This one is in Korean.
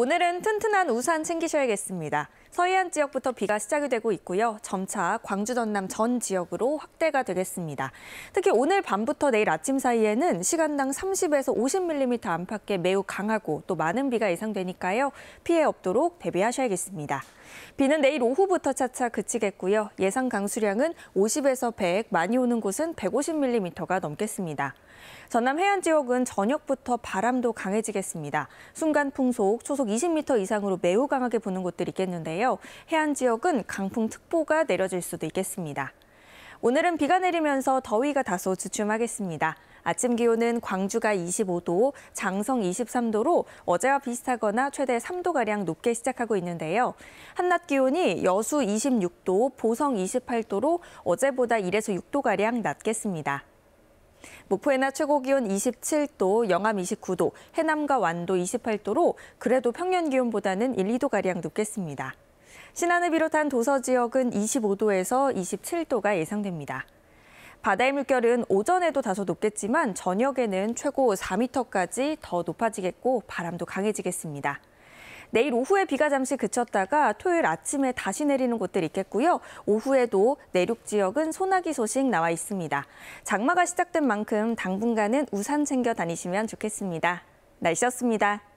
오늘은 튼튼한 우산 챙기셔야겠습니다. 서해안 지역부터 비가 시작이 되고 있고요. 점차 광주 전남 전 지역으로 확대가 되겠습니다. 특히 오늘 밤부터 내일 아침 사이에는 시간당 30에서 50mm 안팎의 매우 강하고 또 많은 비가 예상되니까요. 피해 없도록 대비하셔야겠습니다. 비는 내일 오후부터 차차 그치겠고요. 예상 강수량은 50에서 100, 많이 오는 곳은 150mm가 넘겠습니다. 전남 해안 지역은 저녁부터 바람도 강해지겠습니다. 순간 풍속, 초속 풍속 20m 이상으로 매우 강하게 부는 곳들이 있겠는데요. 해안 지역은 강풍특보가 내려질 수도 있겠습니다. 오늘은 비가 내리면서 더위가 다소 주춤하겠습니다. 아침 기온은 광주가 25도, 장성 23도로 어제와 비슷하거나 최대 3도가량 높게 시작하고 있는데요. 한낮 기온이 여수 26도, 보성 28도로 어제보다 1에서 6도가량 낮겠습니다. 목포에나 최고 기온 27도, 영암 29도, 해남과 완도 28도로 그래도 평년 기온보다는 1, 2도가량 높겠습니다. 신안을 비롯한 도서 지역은 25도에서 27도가 예상됩니다. 바다의 물결은 오전에도 다소 높겠지만 저녁에는 최고 4m까지 더 높아지겠고 바람도 강해지겠습니다. 내일 오후에 비가 잠시 그쳤다가 토요일 아침에 다시 내리는 곳들 있겠고요. 오후에도 내륙 지역은 소나기 소식 나와 있습니다. 장마가 시작된 만큼 당분간은 우산 챙겨 다니시면 좋겠습니다. 날씨였습니다.